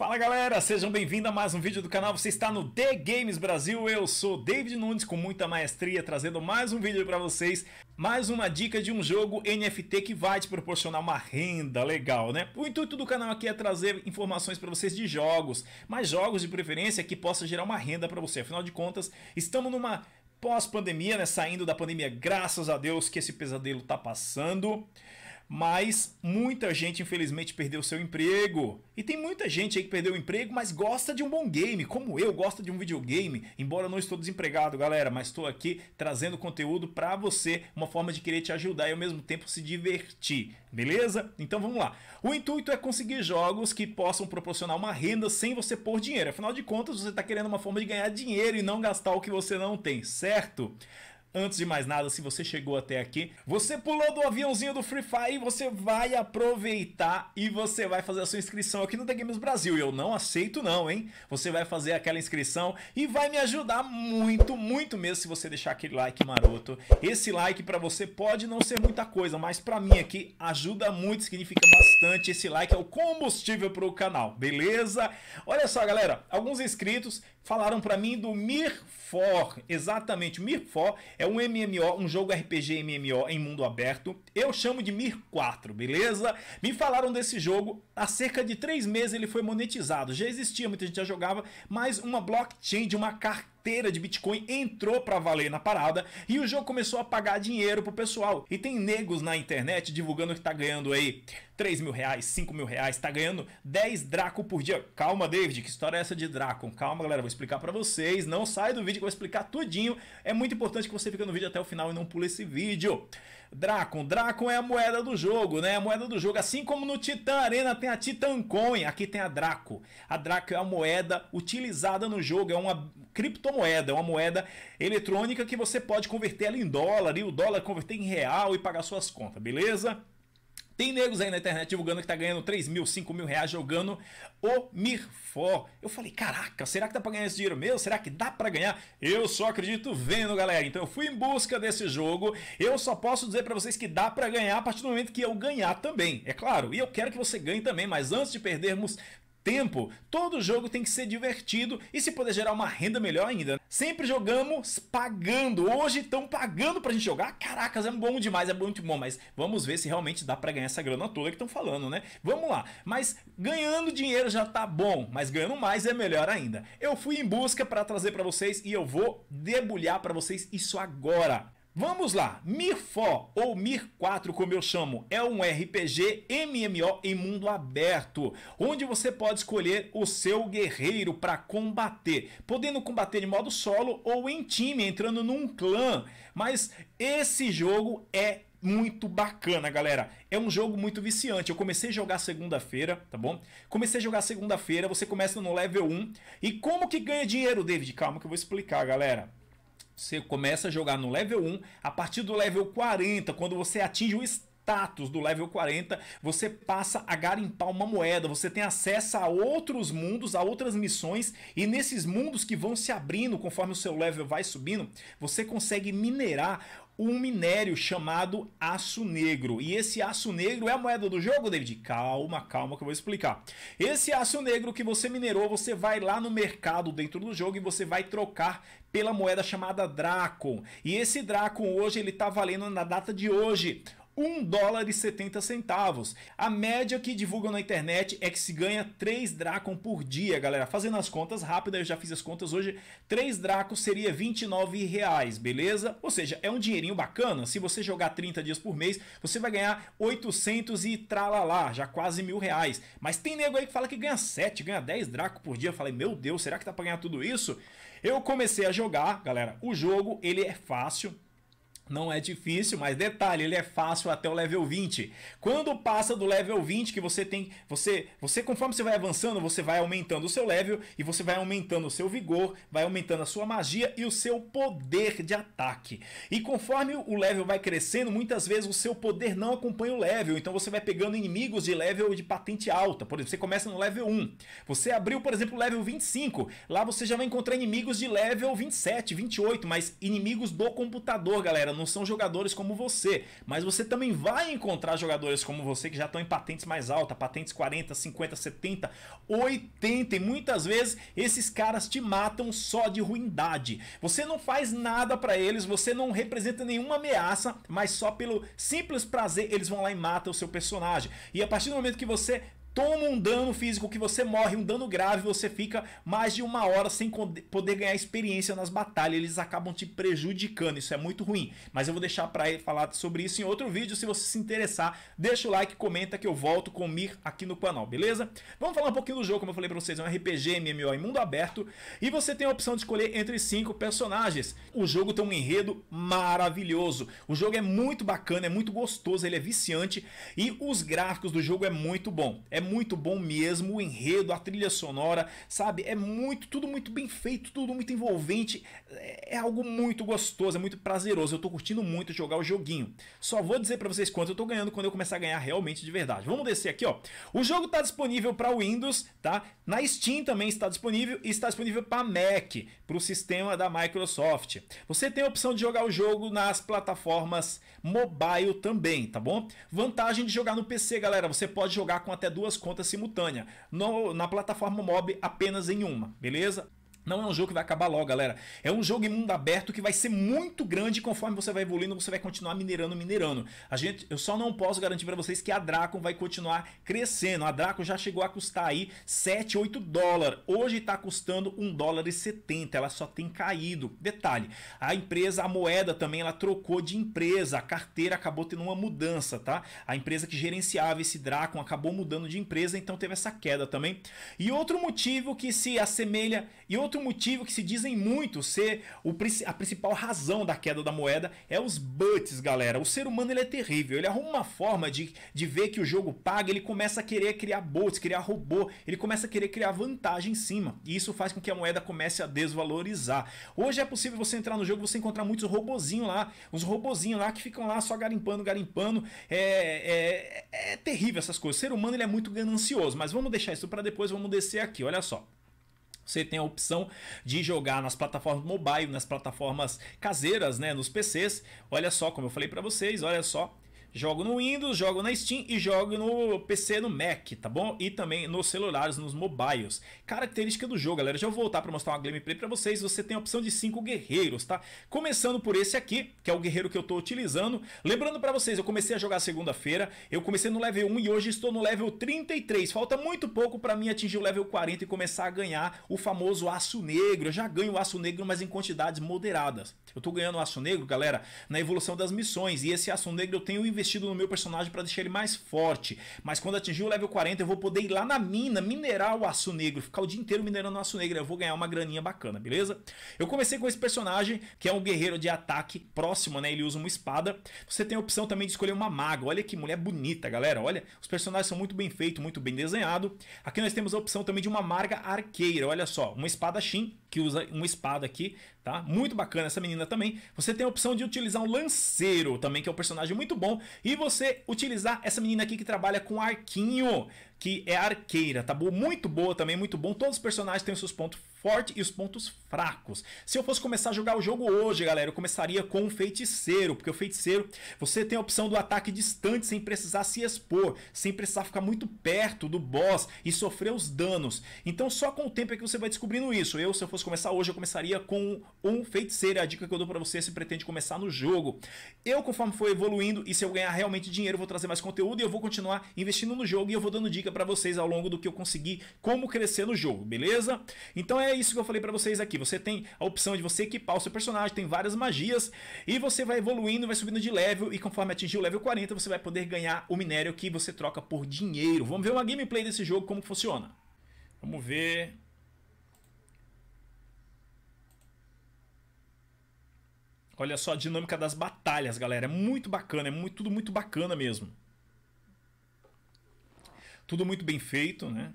Fala galera, sejam bem-vindos a mais um vídeo do canal, você está no The Games Brasil, eu sou David Nunes com muita maestria trazendo mais um vídeo para vocês, mais uma dica de um jogo NFT que vai te proporcionar uma renda legal, né? O intuito do canal aqui é trazer informações para vocês de jogos, mas jogos de preferência que possa gerar uma renda para você, afinal de contas estamos numa pós-pandemia, né? Saindo da pandemia, graças a Deus que esse pesadelo tá passando. Mas muita gente, infelizmente, perdeu seu emprego. E tem muita gente aí que perdeu o emprego, mas gosta de um bom game, como eu, gosta de um videogame. Embora não estou desempregado, galera, mas estou aqui trazendo conteúdo para você, uma forma de querer te ajudar e ao mesmo tempo se divertir, beleza? Então vamos lá. O intuito é conseguir jogos que possam proporcionar uma renda sem você pôr dinheiro. Afinal de contas, você está querendo uma forma de ganhar dinheiro e não gastar o que você não tem, certo? Antes de mais nada, se você chegou até aqui, você pulou do aviãozinho do Free Fire, e você vai aproveitar e você vai fazer a sua inscrição aqui no The Games Brasil. E eu não aceito não, hein? Você vai fazer aquela inscrição e vai me ajudar muito, muito mesmo se você deixar aquele like maroto. Esse like para você pode não ser muita coisa, mas para mim aqui ajuda muito, significa bastante. Esse like é o combustível para o canal, beleza? Olha só, galera, alguns inscritos Falaram para mim do Mirfor, exatamente, Mirfor é um MMO, um jogo RPG MMO em mundo aberto, eu chamo de Mir 4, beleza? Me falaram desse jogo, há cerca de 3 meses ele foi monetizado, já existia, muita gente já jogava, mas uma blockchain de uma carteira carteira de Bitcoin entrou para valer na parada e o jogo começou a pagar dinheiro pro pessoal. E tem negros na internet divulgando que tá ganhando aí 3 mil reais, 5 mil reais, tá ganhando 10 Draco por dia. Calma, David, que história é essa de Draco? Calma, galera, vou explicar para vocês. Não sai do vídeo que eu vou explicar tudinho. É muito importante que você fique no vídeo até o final e não pule esse vídeo. Dracon. Dracon é a moeda do jogo, né? A moeda do jogo. Assim como no Titan Arena tem a Titan Coin, aqui tem a Draco. A Draco é a moeda utilizada no jogo, é uma criptomoeda, é uma moeda eletrônica que você pode converter ela em dólar e o dólar converter em real e pagar suas contas, beleza? Tem negros aí na internet divulgando que tá ganhando 3 mil, 5 mil reais jogando o Mirfor. Eu falei, caraca, será que dá pra ganhar esse dinheiro mesmo? Será que dá para ganhar? Eu só acredito vendo, galera. Então eu fui em busca desse jogo. Eu só posso dizer para vocês que dá para ganhar a partir do momento que eu ganhar também. É claro, e eu quero que você ganhe também, mas antes de perdermos tempo. Todo jogo tem que ser divertido e se poder gerar uma renda melhor ainda. Sempre jogamos pagando. Hoje estão pagando pra gente jogar. Caracas, é bom demais, é muito bom, mas vamos ver se realmente dá pra ganhar essa grana toda que estão falando, né? Vamos lá. Mas ganhando dinheiro já tá bom, mas ganhando mais é melhor ainda. Eu fui em busca para trazer para vocês e eu vou debulhar para vocês isso agora. Vamos lá, MirFó ou Mir 4, como eu chamo, é um RPG MMO em mundo aberto, onde você pode escolher o seu guerreiro para combater, podendo combater de modo solo ou em time, entrando num clã. Mas esse jogo é muito bacana, galera. É um jogo muito viciante. Eu comecei a jogar segunda-feira, tá bom? Comecei a jogar segunda-feira, você começa no level 1. E como que ganha dinheiro, David? Calma que eu vou explicar, galera. Você começa a jogar no level 1, a partir do level 40, quando você atinge o status do level 40, você passa a garimpar uma moeda, você tem acesso a outros mundos, a outras missões, e nesses mundos que vão se abrindo conforme o seu level vai subindo, você consegue minerar um minério chamado aço negro. E esse aço negro é a moeda do jogo, David? Calma, calma que eu vou explicar. Esse aço negro que você minerou, você vai lá no mercado dentro do jogo e você vai trocar pela moeda chamada Dracon. E esse Dracon hoje ele tá valendo na data de hoje 1 dólar e 70 centavos. A média que divulgam na internet é que se ganha 3 dracon por dia, galera. Fazendo as contas rápidas, eu já fiz as contas hoje, 3 dracos seria 29 reais, beleza? Ou seja, é um dinheirinho bacana. Se você jogar 30 dias por mês, você vai ganhar 800 e tralalá, já quase mil reais. Mas tem nego aí que fala que ganha 7, ganha 10 dracos por dia. Eu falei, meu Deus, será que tá pra ganhar tudo isso? Eu comecei a jogar, galera, o jogo ele é fácil, não é difícil, mas detalhe, ele é fácil até o level 20. Quando passa do level 20 que você tem, você, você conforme você vai avançando, você vai aumentando o seu level e você vai aumentando o seu vigor, vai aumentando a sua magia e o seu poder de ataque. E conforme o level vai crescendo, muitas vezes o seu poder não acompanha o level, então você vai pegando inimigos de level de patente alta. Por exemplo, você começa no level 1. Você abriu, por exemplo, o level 25, lá você já vai encontrar inimigos de level 27, 28, mas inimigos do computador, galera não são jogadores como você, mas você também vai encontrar jogadores como você que já estão em patentes mais altas, patentes 40, 50, 70, 80 e muitas vezes esses caras te matam só de ruindade. Você não faz nada para eles, você não representa nenhuma ameaça, mas só pelo simples prazer eles vão lá e matam o seu personagem. E a partir do momento que você toma um dano físico que você morre, um dano grave, você fica mais de uma hora sem poder ganhar experiência nas batalhas, eles acabam te prejudicando, isso é muito ruim, mas eu vou deixar para falar sobre isso em outro vídeo, se você se interessar, deixa o like, comenta que eu volto com o Mir aqui no canal, beleza? Vamos falar um pouquinho do jogo, como eu falei para vocês, é um RPG, MMO em mundo aberto, e você tem a opção de escolher entre cinco personagens, o jogo tem um enredo maravilhoso, o jogo é muito bacana, é muito gostoso, ele é viciante, e os gráficos do jogo é muito bom, é é muito bom mesmo, o enredo, a trilha sonora, sabe? É muito, tudo muito bem feito, tudo muito envolvente. É, é algo muito gostoso, é muito prazeroso. Eu tô curtindo muito jogar o joguinho. Só vou dizer para vocês quanto eu tô ganhando quando eu começar a ganhar realmente de verdade. Vamos descer aqui, ó. O jogo tá disponível para Windows, tá? Na Steam também está disponível e está disponível para Mac, para o sistema da Microsoft. Você tem a opção de jogar o jogo nas plataformas mobile também, tá bom? Vantagem de jogar no PC, galera, você pode jogar com até duas duas contas simultânea. No, na plataforma Mob, apenas em uma, beleza? Não é um jogo que vai acabar logo, galera. É um jogo em mundo aberto que vai ser muito grande conforme você vai evoluindo, você vai continuar minerando, minerando. A gente, eu só não posso garantir para vocês que a Draco vai continuar crescendo. A Draco já chegou a custar aí 7, 8 dólares. Hoje está custando 1 dólar e 70. Ela só tem caído. Detalhe, a empresa, a moeda também, ela trocou de empresa. A carteira acabou tendo uma mudança, tá? A empresa que gerenciava esse Draco acabou mudando de empresa, então teve essa queda também. E outro motivo que se assemelha... E outro o motivo que se dizem muito ser o, a principal razão da queda da moeda é os buts, galera. O ser humano ele é terrível, ele arruma uma forma de, de ver que o jogo paga, ele começa a querer criar bots, criar robô, ele começa a querer criar vantagem em cima. E isso faz com que a moeda comece a desvalorizar. Hoje é possível você entrar no jogo e você encontrar muitos robozinhos lá, uns robozinhos lá que ficam lá só garimpando, garimpando. É, é, é terrível essas coisas. O ser humano ele é muito ganancioso, mas vamos deixar isso para depois, vamos descer aqui, olha só. Você tem a opção de jogar nas plataformas mobile, nas plataformas caseiras, né, nos PCs. Olha só, como eu falei para vocês, olha só Jogo no Windows, jogo na Steam e jogo no PC, no Mac, tá bom? E também nos celulares, nos mobiles. Característica do jogo, galera. Já vou voltar para mostrar uma gameplay para vocês. Você tem a opção de 5 guerreiros, tá? Começando por esse aqui, que é o guerreiro que eu tô utilizando. Lembrando para vocês, eu comecei a jogar segunda-feira. Eu comecei no level 1 e hoje estou no level 33. Falta muito pouco para mim atingir o level 40 e começar a ganhar o famoso aço negro. Eu já ganho o aço negro, mas em quantidades moderadas. Eu tô ganhando o aço negro, galera, na evolução das missões. E esse aço negro eu tenho investido investido no meu personagem para deixar ele mais forte. Mas quando atingir o level 40, eu vou poder ir lá na mina, minerar o aço negro, ficar o dia inteiro minerando o aço negro, eu vou ganhar uma graninha bacana, beleza? Eu comecei com esse personagem, que é um guerreiro de ataque próximo, né? Ele usa uma espada. Você tem a opção também de escolher uma maga. Olha que mulher bonita, galera. Olha, os personagens são muito bem feitos, muito bem desenhados. Aqui nós temos a opção também de uma marga arqueira. Olha só, uma espada Shin, que usa uma espada aqui tá? Muito bacana essa menina também. Você tem a opção de utilizar um lanceiro também, que é um personagem muito bom. E você utilizar essa menina aqui que trabalha com arquinho que é arqueira, tá bom? Muito boa também, muito bom. Todos os personagens têm os seus pontos fortes e os pontos fracos. Se eu fosse começar a jogar o jogo hoje, galera, eu começaria com o feiticeiro, porque o feiticeiro, você tem a opção do ataque distante sem precisar se expor, sem precisar ficar muito perto do boss e sofrer os danos. Então só com o tempo é que você vai descobrindo isso. Eu, se eu fosse começar hoje, eu começaria com um feiticeiro, é a dica que eu dou pra você se pretende começar no jogo. Eu, conforme for evoluindo e se eu ganhar realmente dinheiro, vou trazer mais conteúdo e eu vou continuar investindo no jogo e eu vou dando dicas dica para vocês ao longo do que eu consegui como crescer no jogo, beleza? Então é isso que eu falei para vocês aqui. Você tem a opção de você equipar o seu personagem, tem várias magias e você vai evoluindo, vai subindo de level e conforme atingir o level 40 você vai poder ganhar o minério que você troca por dinheiro. Vamos ver uma gameplay desse jogo como funciona. Vamos ver... Olha só a dinâmica das batalhas, galera. É muito bacana, é muito, tudo muito bacana mesmo. Tudo muito bem feito, né?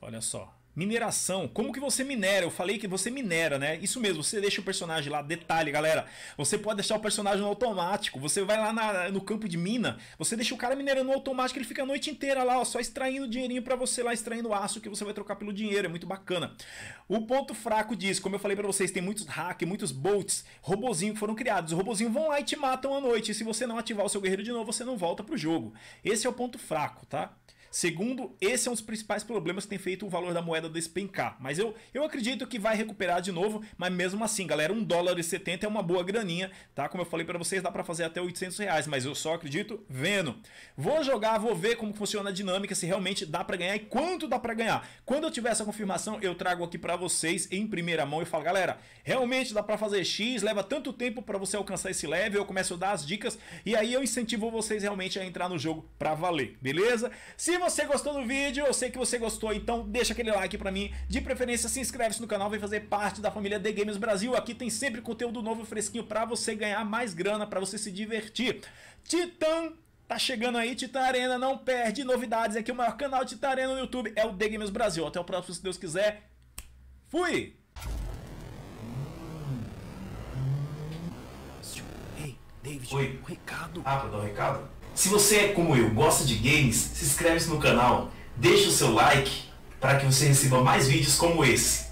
Olha só. Mineração. Como que você minera? Eu falei que você minera, né? Isso mesmo, você deixa o personagem lá. Detalhe, galera. Você pode deixar o personagem no automático. Você vai lá na, no campo de mina, você deixa o cara minerando no automático, ele fica a noite inteira lá, ó, só extraindo dinheirinho para você lá, extraindo aço que você vai trocar pelo dinheiro. É muito bacana. O ponto fraco disso, como eu falei para vocês, tem muitos hacks, muitos bolts, robozinho que foram criados. Os robozinhos vão lá e te matam à noite. E se você não ativar o seu guerreiro de novo, você não volta pro jogo. Esse é o ponto fraco, tá? Segundo, esse é um dos principais problemas que tem feito o valor da moeda despencar. Mas eu, eu acredito que vai recuperar de novo, mas mesmo assim, galera, 1 dólar e 70 é uma boa graninha, tá? Como eu falei para vocês, dá para fazer até 800 reais, mas eu só acredito vendo. Vou jogar, vou ver como funciona a dinâmica, se realmente dá para ganhar e quanto dá para ganhar. Quando eu tiver essa confirmação, eu trago aqui para vocês em primeira mão e falo, galera, realmente dá para fazer X, leva tanto tempo para você alcançar esse level, eu começo a dar as dicas e aí eu incentivo vocês realmente a entrar no jogo para valer, beleza? Se você gostou do vídeo, eu sei que você gostou, então deixa aquele like pra mim. De preferência, se inscreve -se no canal, vem fazer parte da família The Games Brasil. Aqui tem sempre conteúdo novo e fresquinho pra você ganhar mais grana, pra você se divertir. Titã Tá chegando aí, Titan Arena, não perde novidades aqui. O maior canal Titan Arena no YouTube é o The Games Brasil. Até o próximo, se Deus quiser. Fui! Ei, David, Oi. um recado. Ah, pra dar um recado? Se você é como eu, gosta de games, se inscreve no canal, deixa o seu like para que você receba mais vídeos como esse.